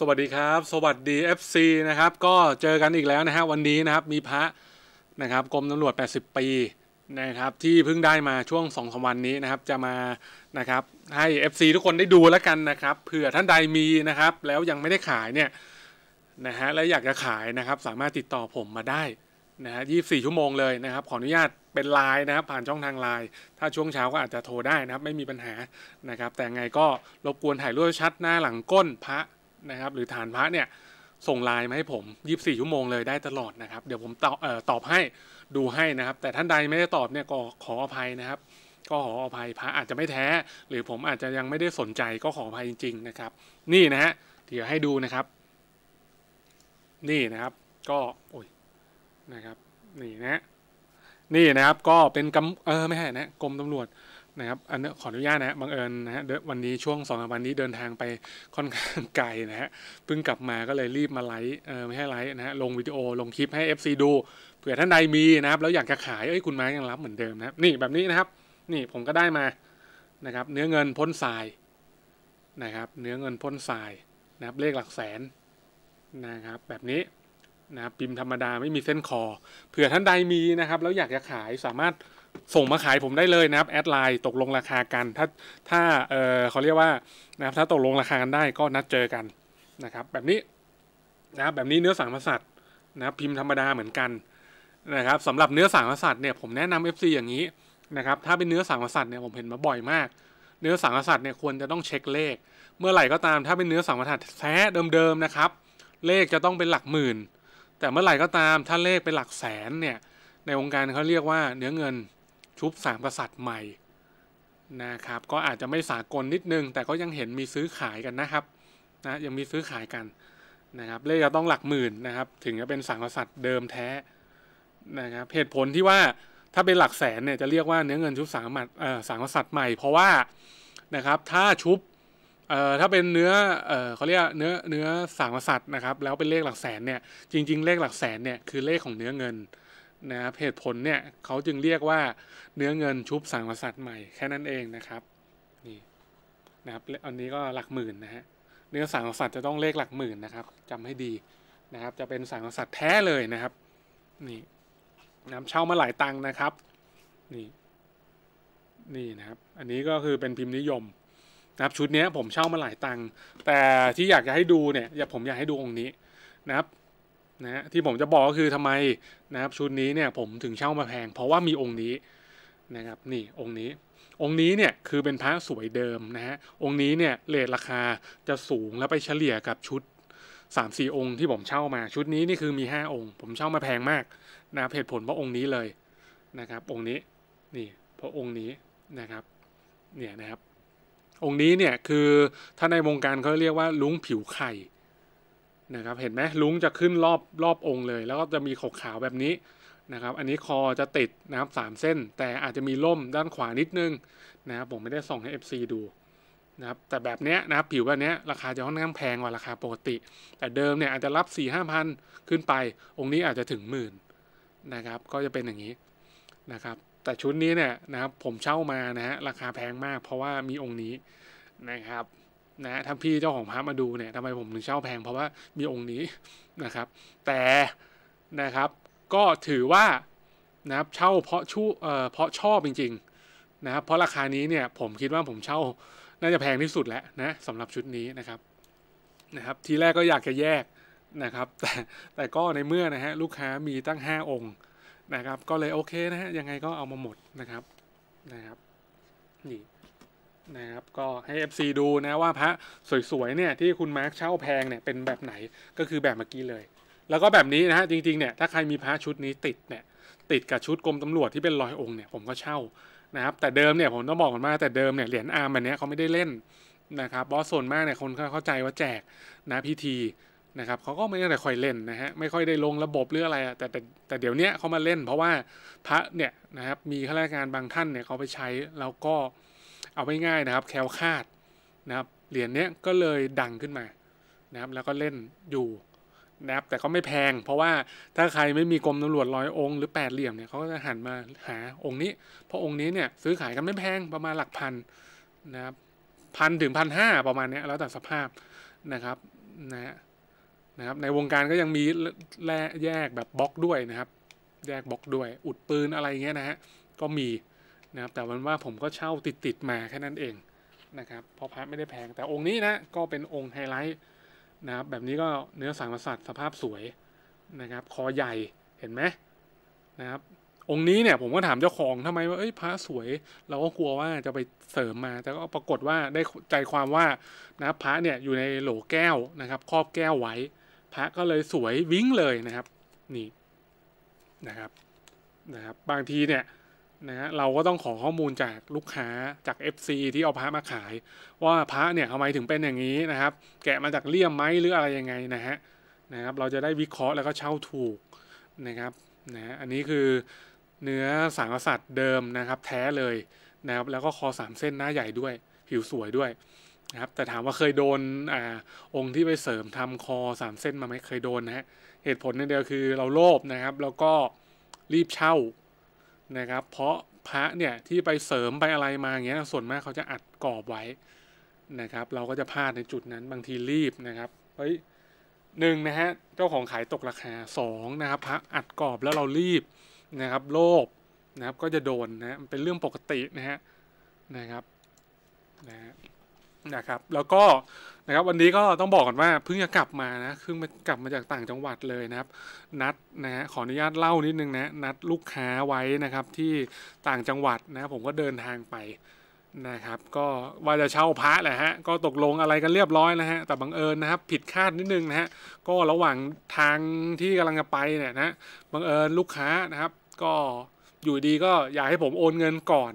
สวัสดีครับ สวัสดี FC นะครับก็เจอกันอีกแล้วนะฮะวันนี้นะครับมีพระนะครับกรมตำรวจ 80 ปีนะครับที่เพิ่งได้มาช่วง2อสวันนี้นะครับจะมานะครับให้ FC ทุกคนได้ดูแล้วกันนะครับเผื่อท่านใดมีนะครับแล้วยังไม่ได้ขายเนี่ยนะฮะและอยากจะขายนะครับสามารถติดต่อผมมาได้นะฮะยีชั่วโมงเลยนะครับขออนุญาตเป็นไลน์นะครับผ่านช่องทางไลน์ถ้าช่วงเช้าก็อาจจะโทรได้นะครับไม่มีปัญหานะครับแต่ไงก็รบกวนถ่ายรูปชัดหน้าหลังก้นพระนะครับหรือฐานพระเนี่ยส่งไลน์มาให้ผม24ชั่วโมงเลยได้ตลอดนะครับ เดี๋ยวผมตอบตอบให้ดูให้นะครับ แต่ท่านใดไม่ได้ตอบเนี่ยก็ขออภัยนะครับ ก็ขออภัยพระอาจจะไม่แท้หรือผมอาจจะยังไม่ได้สนใจ ก็ขออภัยจริง ๆนะครับ นี่นะฮะเดี๋ยวให้ดูนะครับ นี่นะครับก็โอ้ยนะครับ นี่นะ นี่นะครับก็เป็นกำเออไม่ใช่นะกรมตำรวจนะครับอันนี้ขออนุญาตนะบังเอิญนะฮะวันนี้ช่วงสองวันนี้เดินทางไปค่อนข้างไกลนะฮะเพิ่งกลับมาก็เลยรีบมาไลค์เออไม่ให้ไลค์นะฮะลงวิดีโอลงคลิปให้ FC ดูเผื่อท่านใดมีนะครับแล้วอยากจะขายเอ้ยคุณไม้ยังรับเหมือนเดิมนะนี่แบบนี้นะครับนี่ผมก็ได้มานะครับเนื้อเงินพ้นทรายนะครับเนื้อเงินพ้นทรายนะครับเลขหลักแสนนะครับ แบบนี้นะครับพิมพ์ธรรมดาไม่มีเส้นคอเผื่อท่านใดมีนะครับ แล้วอยากจะขายสามารถส่งมาขายผมได้เลยนะครับแอดไลน์ตกลงราคากัน ถ้าถ้า เออเขาเรียกว่านะครับถ้าตกลงราคากันได้ก็นัดเจอกันนะครับแบบนี้นะครับแบบนี้เนื้อสังมาสัตว์นะครับพิมพ์ธรรมดาเหมือนกันนะครับสำหรับเนื้อสังมาสัตว์เนี่ยผมแนะนำ FC อย่างนี้นะครับถ้าเป็นเนื้อสังมาสัตว์เนี่ยผมเห็นมาบ่อยมาก เนื้อสังมาสัตว์เนี่ยควรจะต้องเช็คเลข เมื่อไหร่ก็ตามถ้าเป็นเนื้อสังมาสัตว์แท้เดิมๆนะครับ เลขจะต้องเป็นหลักหมื่น แต่เมื่อไหร่ก็ตามถ้าเลขเป็นหลักแสนเนี่ยในองค์การเขาเรียกว่าเนื้อเงินชุบสามประสัตใหม่นะครับก็อาจจะไม่สากลนิดนึง แต่ก็ยังเห็นมีซื้อขายกันนะครับนะยังมีซื้อขายกันนะครับเลขจะต้องหลักหมื่นนะครับถึงจะเป็นสามประสัตเดิมแท้นะครับเหตุผลที่ว่าถ้าเป็นหลักแสนเนี่ยจะเรียกว่าเนื้อเงินชุบสามเอ่อสามประสัตใหม่เพราะว่านะครับถ้าชุบเอ่อถ้าเป็นเนื้อเอ่อเขาเรียกเนื้อเนื้อสามสัตว์นะครับแล้วเป็นเลขหลักแสนเนี่ยจริง ๆเลขหลักแสนเนี่ยคือเลขของเนื้อเงินนะครับเหตุผลเนี่ยเขาจึงเรียกว่าเนื้อเงินชุบสังกษัตริย์ใหม่แค่นั้นเองนะครับ นี่ นะครับอันนี้ก็หลักหมื่นนะฮะเนื้อสังกษัตริย์จะต้องเลขหลักหมื่นนะครับ จำให้ดีนะครับ จะเป็นสังกษัตริย์แท้เลยนะครับ นี่ น้ำเช่ามาหลายตังนะครับ นี่ นี่นะครับ อันนี้ก็คือเป็นพิมพ์นิยมนะครับชุดนี้ผมเช่ามาหลายตังค์แต่ที่อยากจะให้ดูเนี่ยผมอยากให้ดูองค์นี้นะครับนะที่ผมจะบอกก็คือทำไมนะครับชุดนี้เนี่ยผมถึงเช่ามาแพง เพราะว่ามีองค์นี้นะครับนี่องค์นี้ องค์นี้เนี่ยคือเป็นพระสวยเดิมนะฮะองค์นี้เนี่ยเลทราคาจะสูงแล้วไปเฉลี่ยกับชุด3ามสี่องค์ที่ผมเช่ามาชุดนี้นี่คือมี 5 องค์ ผมเช่ามาแพงมากนะครับเหตุผลเพราะองค์นี้เลยนะครับองค์นี้นี่เพราะองค์นี้นะครับเนี่ยนะครับองค์นี้เนี่ยคือถ้าในวงการเขาเรียกว่า ลุงผิวไข่นะครับเห็นไหมลุงจะขึ้นรอบ รอบองค์เลย แล้วก็จะมีขกขาวแบบนี้นะครับ อันนี้คอจะติดนะครับสามเส้น แต่อาจจะมีล่มด้านขวานิดนึงนะครับผมไม่ได้ส่งให้ FC ดูนะครับแต่แบบเนี้ยนะครับผิวแบบเนี้ยราคาจะค่อนข้างแพงกว่าราคาปกติ แต่เดิมเนี่ยอาจจะรับ4ี่ห้าพันขึ้นไป องค์นี้อาจจะถึงหมื่นนะครับ ก็จะเป็นอย่างนี้นะครับ แต่ชุดนี้เนี่ยนะครับผมเช่ามานะฮะราคาแพงมาก เพราะว่ามีองค์นี้นะครับนะถ้าพี่เจ้าของพระมาดูเนี่ยทำไมผมถึงเช่าแพงเพราะว่ามีองค์นี้นะครับ แต่นะครับ ก็ถือว่านะครับเช่าเพราะชูเอ่อเพราะชอบจริงๆนะครับเพราะราคานี้เนี่ยผมคิดว่าผมเช่า น่าจะแพงที่สุดแล้วนะสำหรับชุดนี้นะครับ นะครับ ทีแรกก็อยากจะแยกนะครับ แต่แต่ก็ในเมื่อนะฮะลูกค้ามีตั้ง5องค์นะครับ ก็เลยโอเคนะฮะยังไงก็เอามาหมดนะครับนะครับ นี่นะครับก็ให้ FC ดูนะว่าพระสวยๆเนี่ยที่คุณมาร์คเช่าแพงเนี่ยเป็นแบบไหนก็คือแบบเมื่อกี้เลย แล้วก็แบบนี้นะฮะจริงๆเนี่ยถ้าใครมีพระชุดนี้ติดเนี่ยติดกับชุดกรมตำรวจที่เป็นรอยองค์เนี่ยผมก็เช่านะครับแต่เดิมเนี่ยผมต้องบอกก่อนว่าแต่เดิมเนี่ยเหรียญอาร์มแบบนี้เขาไม่ได้เล่นนะครับบอสส่วนมากเนี่ยคนเข้าใจว่าแจกนะพิธีนะครับเขาก็ไม่ได้ค่อยเล่นนะฮะไม่ค่อยได้ลงระบบหรืออะไรแต่แต่แต่เดี๋ยวนี้เขามาเล่น เพราะว่าพระเนี่ยนะครับมีข้าราชการบางท่านเนี่ยเขาไปใช้แล้วก็เอาไว้ง่ายนะครับ แคลคาดนะครับ เหรียญนนี้ก็เลยดังขึ้นมานะครับ แล้วก็เล่นอยู่นะครับแต่ก็ไม่แพง เพราะว่าถ้าใครไม่มีกรมตำรวจร้อยองค์ หรือแปดเหลี่ยมเนี่ยเขาก็จะหันมาหาองค์นี้ เพราะองค์นี้เนี่ยซื้อขายกันไม่แพงประมาณหลักพันนะครับพันถึงพันห้าประมาณเนี้ยแล้วแต่สภาพนะครับนะฮะนะครับ ในวงการก็ยังมีแแยกแบบบล็อกด้วยนะครับ แยกบล็อกด้วยอุดปืนอะไรเงี้ยนะฮะก็มีนะครับแต่วันว่าผมก็เช่าติดติดมา แค่นั้นเองนะครับเพราะพระไม่ได้แพง แต่องค์นี้นะ ก็เป็นองค์ไฮไลท์นะครับแบบนี้ก็เนื้อสังกสัตว์สภาพสวยนะครับคอใหญ่เห็นไหมนะครับองค์นี้เนี่ยผมก็ถามเจ้าของทำไมว่าเอ้ยพระสวยเราก็กลัวว่าจะไปเสริมมา แต่ก็ปรากฏว่า ได้ใจความว่านะพระเนี่ยอยู่ในโหลแก้วนะครับ ครอบแก้วไว้พระก็เลยสวยวิ้งเลยนะครับนี่นะครับนะครับ บางทีเนี่ยนะฮะเราก็ต้องขอข้อมูลจากลูกค้าจาก FC ที่เอาพระมาขาย ว่าพระเนี่ยทำไมถึงเป็นอย่างนี้นะครับแกะมาจากเลี่ยมไหมหรืออะไรยังไงนะฮะนะครับเราจะได้วิเคราะห์แล้วก็เช่าถูกนะครับนะอันนี้คือเนื้อสังกษัตริย์เดิมนะครับ แท้เลยนะครับแล้วก็คอสามเส้นหน้าใหญ่ด้วยผิวสวยด้วยนะครับแต่ถามว่าเคยโดนอ่าองค์ที่ไปเสริมทำคอสามเส้นมาไหมเคยโดนนะฮะเหตุผลนั่นเดียวคือเราโลภนะครับ แล้วก็รีบเช่านะครับเพราะพระเนี่ย ที่ไปเสริมไปอะไรมาเงี้ย ส่วนมากเขาจะอัดกรอบไว้นะครับ เราก็จะพลาดในจุดนั้นบางทีรีบนะครับเฮ้ยหนึ่งนะฮะเจ้าของขายตกราคา2นะครับ พระอัดกรอบแล้วเรารีบนะครับ โลภนะครับก็จะโดนนะเป็นเรื่องปกตินะฮะนะครับ นะฮะนะครับแล้วก็นะครับวันนี้ก็ต้องบอก ก่อนว่าเพิ่งจะกลับมานะเพิ่งกลับมาจากต่างจังหวัดเลยนะครับ นัดนะฮะขออนุญาตเล่านิดนึงนะนัดลูกค้าไว้นะครับที่ต่างจังหวัดนะผมก็เดินทางไปนะครับก็ว่าจะเช่าพระแหละฮะก็ตกลงอะไรกันเรียบร้อยนะฮะแต่บังเอิญนะครับผิดคาดนิดนึงนะฮะก็ระหว่างทางที่กำลังจะไปเนี่ยนะบังเอิญลูกค้านะครับก็อยู่ดีก็อยากให้ผมโอนเงินก่อน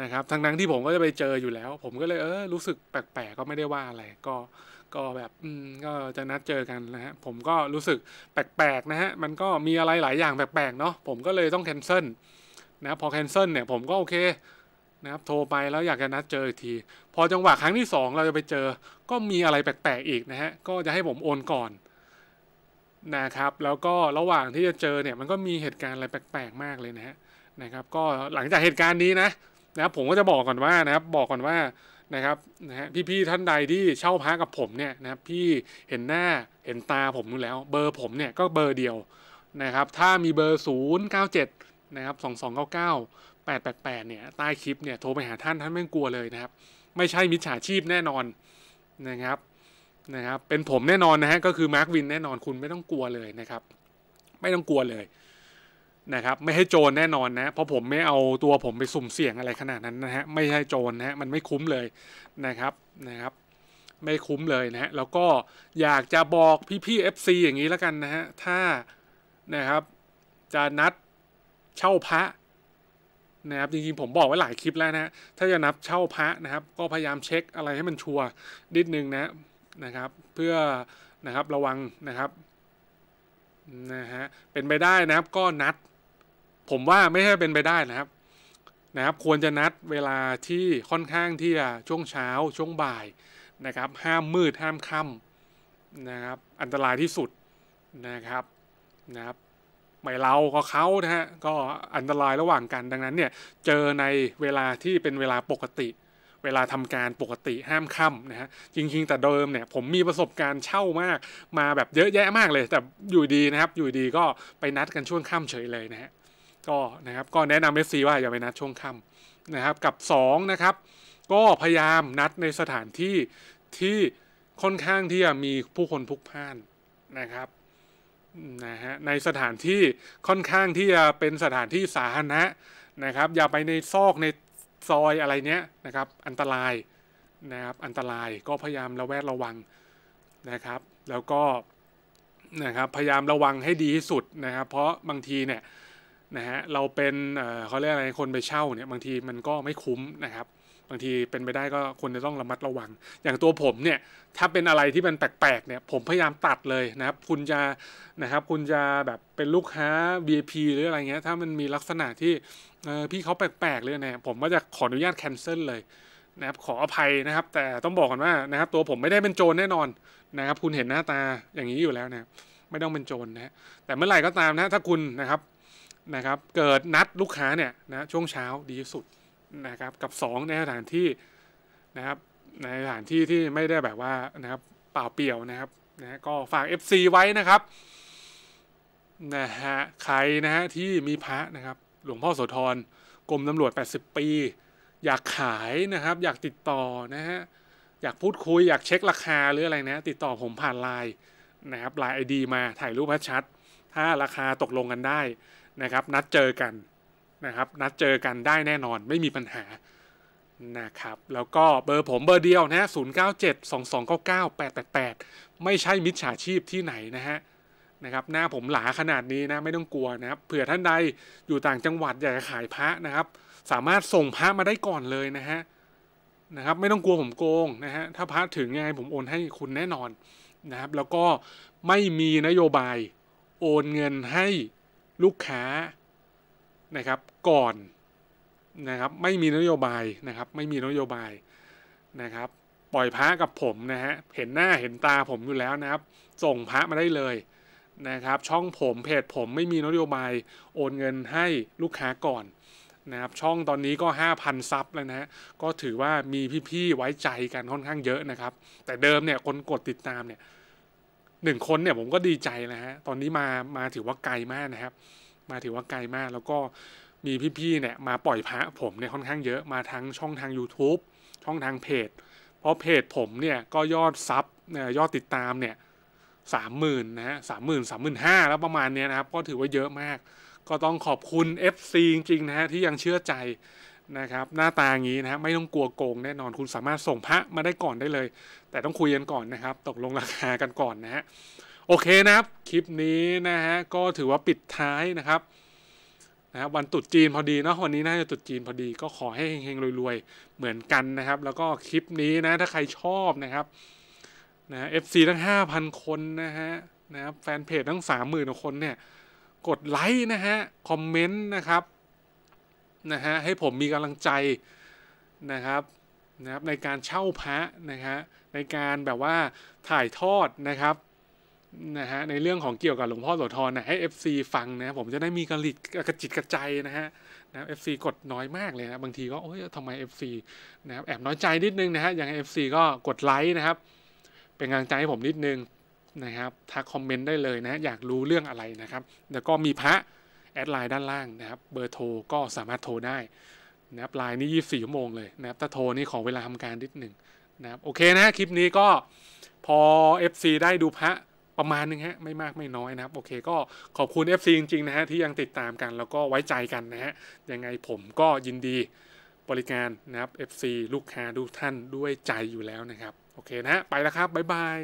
นะครับทั้งนั้นที่ผมก็จะไปเจออยู่แล้ว ผมก็เลย เออ รู้สึกแปลกๆก็ไม่ได้ว่า อะไร ก็ก็แบบอืมก็จะนัดเจอกันนะฮะผมก็รู้สึกแปลกๆนะฮะมันก็มีอะไรหลายอย่างแปลกๆเนาะผมก็เลยต้องแคนเซิลนะพอแคนเซิลเนี่ยผมก็โอเคนะครับโทรไป แล้วอยากจะนัดเจออีกที พอจังหวะครั้งที่ 2 เราจะไปเจอ ก็มีอะไรแปลกๆอีกนะฮะก็จะให้ผมโอนก่อน นะครับ แล้วก็ระหว่างที่จะเจอเนี่ย มันก็มีเหตุการณ์อะไรแปลกๆมากเลยนะฮะนะครับ ก็หลังจากเหตุการณ์นี้นะนะครับผมก็จะบอกก่อนว่านะครับ บอกก่อนว่านะครับนะฮะพี่ๆท่านใดที่เช่าพักกับผมเนี่ยนะครับพี่เห็นหน้า เห็นตาผมนู่แล้ว เบอร์ผมเนี่ยก็เบอร์เดียวนะครับ ถ้ามีเบอร์ 097นะครับ2299 888เนี่ยใต้คลิปเนี่ยโทรไปหาท่าน ท่านไม่กลัวเลยนะครับ ไม่ใช่มิจฉาชีพแน่นอนนะครับนะครับ เป็นผมแน่นอนนะฮะก็คือมาร์ควินแน่นอนคุณไม่ต้องกลัวเลยนะครับ ไม่ต้องกลัวเลยนะครับไม่ให้โจรแน่นอนนะเพราะผมไม่เอาตัวผมไปสุ่มเสี่ยงอะไรขนาดนั้นนะฮะไม่ใช่โจรนะฮะมันไม่คุ้มเลยนะครับนะครับ ไม่คุ้มเลยนะฮะแล้วก็อยากจะบอกพี่ๆ FC อย่างนี้แล้วกันนะฮะถ้านะครับจะนัดเช่าพระนะครับจริงๆผมบอกไว้หลายคลิปแล้วนะถ้าจะนับเช่าพระนะครับ ก็พยายามเช็คอะไรให้มันชัวร์นิดนึงนะนะครับ เพื่อนะครับระวังนะครับนะฮะเป็นไปได้นะครับก็นัดผมว่าไม่ใช่เป็นไปได้นะครับนะครับ ควรจะนัดเวลาที่ค่อนข้างที่จะช่วงเช้าช่วงบ่ายนะครับ ห้ามมืดห้ามค่ำนะครับอันตรายที่สุดนะครับนะครับไม่เราก็เขานะฮะก็อันตรายระหว่างกัน ดังนั้นเนี่ยเจอในเวลาที่เป็นเวลาปกติ เวลาทำการปกติ ห้ามค่ำนะฮะจริงๆแต่เดิมเนี่ยผมมีประสบการณ์เช่ามาก มาแบบเยอะแยะมากเลย แต่อยู่ดีนะครับอยู่ดีก็ไปนัดกันช่วงค่ำเฉยเลยนะฮะก็นะครับก็แนะนำเมสซีว่าอย่าไปนัดช่วงค่ำนะครับ กับ2นะครับก็พยายามนัดในสถานที่ที่ค่อนข้างที่จะมีผู้คนพลุกพล่านนะครับนะฮะในสถานที่ค่อนข้างที่จะเป็นสถานที่สาธารณะนะครับ อย่าไปในซอกในซอยอะไรเนี้ยนะครับอันตรายนะครับอันตรายก็พยายามระแวดระวังนะครับ แล้วก็นะครับพยายามระวังให้ดีที่สุดนะครับเพราะบางทีเนี่ยนะฮะเราเป็นเขาเรียกอะไรคนไปเช่าเนี่ยบางทีมันก็ไม่คุ้มนะครับ บางทีเป็นไปได้ก็คนจะต้องระมัดระวัง อย่างตัวผมเนี่ยถ้าเป็นอะไรที่มันแปลกๆเนี่ยผมพยายามตัดเลยนะครับคุณจะนะครับคุณจะแบบเป็นลูกค้า VIP หรืออะไรเงี้ยถ้ามันมีลักษณะที่พี่เขาแปลกๆ เลยเนี่ยผมก็จะขออนุญาตแคนเซิลเลยนะครับขออภัยนะครับ แต่ต้องบอกก่อนว่านะครับตัวผมไม่ได้เป็นโจรแน่นอนนะครับคุณเห็นหน้าตาอย่างนี้อยู่แล้วนะไม่ต้องเป็นโจรนะแต่เมื่อไหร่ก็ตามนะถ้าคุณนะครับนะครับเกิดนัดลูกค้าเนี่ยนะช่วงเช้าดีสุดนะครับ กับ 2 ในสถานที่นะครับ ในสถานที่ที่ไม่ได้แบบว่านะครับเปล่าเปลี่ยวนะครับนะก็ฝาก FC ไว้นะครับนะฮะใครนะฮะที่มีพระนะครับหลวงพ่อโสธรกรมตำรวจ 80 ปี อยากขายนะครับ อยากติดต่อนะฮะอยากพูดคุย อยากเช็คราคาหรืออะไรนะติดต่อผมผ่านไลน์นะครับไลน์ไอดีมาถ่ายรูปให้ชัด ถ้าราคาตกลงกันได้นะครับนัดเจอกันนะครับนัดเจอกันได้แน่นอนไม่มีปัญหานะครับแล้วก็เบอร์ผมเบอร์เดียวนะศูนย์เก้าเจ็ดสองสองเก้าเก้าแปดแปดแปดไม่ใช่มิจฉาชีพที่ไหนนะฮะนะครับหน้าผมหลาขนาดนี้นะไม่ต้องกลัวนะครับเผื่อท่านใดอยู่ต่างจังหวัด อยากจะขายพระนะครับ สามารถส่งพระมาได้ก่อนเลยนะฮะนะครับไม่ต้องกลัวผมโกงนะฮะถ้าพระถึงยังไงผมโอนให้คุณแน่นอนนะครับแล้วก็ไม่มีนโยบายโอนเงินให้ลูกค้านะครับก่อนนะครับไม่มีนโยบายนะครับไม่มีนโยบายนะครับปล่อยพระกับผมนะฮะเห็นหน้าเห็นตาผมอยู่แล้วนะครับ ส่งพระมาได้เลยนะครับช่องผมเพจผมไม่มีนโยบายโอนเงินให้ลูกค้าก่อนนะครับช่องตอนนี้ก็ 5,000ซับแล้วนะฮะก็ถือว่ามีพี่ๆไว้ใจกันค่อนข้างเยอะนะครับ แต่เดิมเนี่ยคนกดติดตามเนี่ยหนึ่งคนเนี่ยผมก็ดีใจนะฮะ ตอนนี้มา มาถือว่าไกลมากนะครับ มาถือว่าไกลมาก แล้วก็มีพี่ๆ เนี่ยมาปล่อยพระ ผมเนี่ยค่อนข้างเยอะ มาทั้งช่องทาง YouTube ช่องทางเพจ เพราะเพจผมเนี่ยก็ยอดซับยอดติดตามเนี่ยสามหมื่นนะฮะสามหมื่นสามหมื่นห้าแล้วประมาณเนี้ยนะครับ ก็ถือว่าเยอะมาก ก็ต้องขอบคุณ FC จริงๆนะฮะที่ยังเชื่อใจนะครับหน้าตาอย่างนี้นะฮะไม่ต้องกลัวโกงแน่นอนคุณสามารถส่งพระมาได้ก่อนได้เลย แต่ต้องคุยกันก่อนนะครับ ตกลงราคากันก่อนนะฮะโอเคนะครับคลิปนี้นะฮะก็ถือว่าปิดท้ายนะครับนะวันตุดจีนพอดีเนาะวันนี้น่าจะตุดจีนพอดี ก็ขอให้เฮงๆรวยๆเหมือนกันนะครับ แล้วก็คลิปนี้นะถ้าใครชอบนะครับนะเอฟซีทั้ง 5,000 คนนะฮะนะครับแฟนเพจทั้ง 30,000 คนเนี่ย กดไลค์นะฮะคอมเมนต์นะครับนะฮะให้ผมมีกำลังใจนะครับนะครับในการเช่าพระนะฮะในการแบบว่าถ่ายทอดนะครับนะฮะในเรื่องของเกี่ยวกับหลวงพ่อโสธรนะให้ FC ฟังนะผมจะได้มีกระลิดกระจิตกระใจนะฮะนะเอฟซีกดน้อยมากเลยนะบางทีก็โอ้ยทำไม FC นะครับแอบน้อยใจนิดนึงนะฮะอย่าง FC ก็กดไลค์นะครับเป็นกำลังใจให้ผมนิดนึงนะครับทักคอมเมนต์ได้เลยนะอยากรู้เรื่องอะไรนะครับแล้วก็มีพระแอดไลน์ด้านล่างนะครับ เบอร์โทรก็สามารถโทรได้นะครับ ไลน์นี่24 ชั่วโมงเลยนะครับถ้าโทร นี่ขอเวลาทำการนิดหนึ่งนะครับ โอเคนะ คลิปนี้ก็พอ FC ได้ดูพระประมาณนึงฮะ ไม่มากไม่น้อยนะครับ โอเคก็ขอบคุณ FC จริงๆนะฮะ ที่ยังติดตามกัน แล้วก็ไว้ใจกันนะฮะ ยังไงผมก็ยินดีบริการนะครับ FC ลูกค้าดูท่านด้วยใจอยู่แล้วนะครับ โอเคนะ ไปแล้วครับ บ๊ายบาย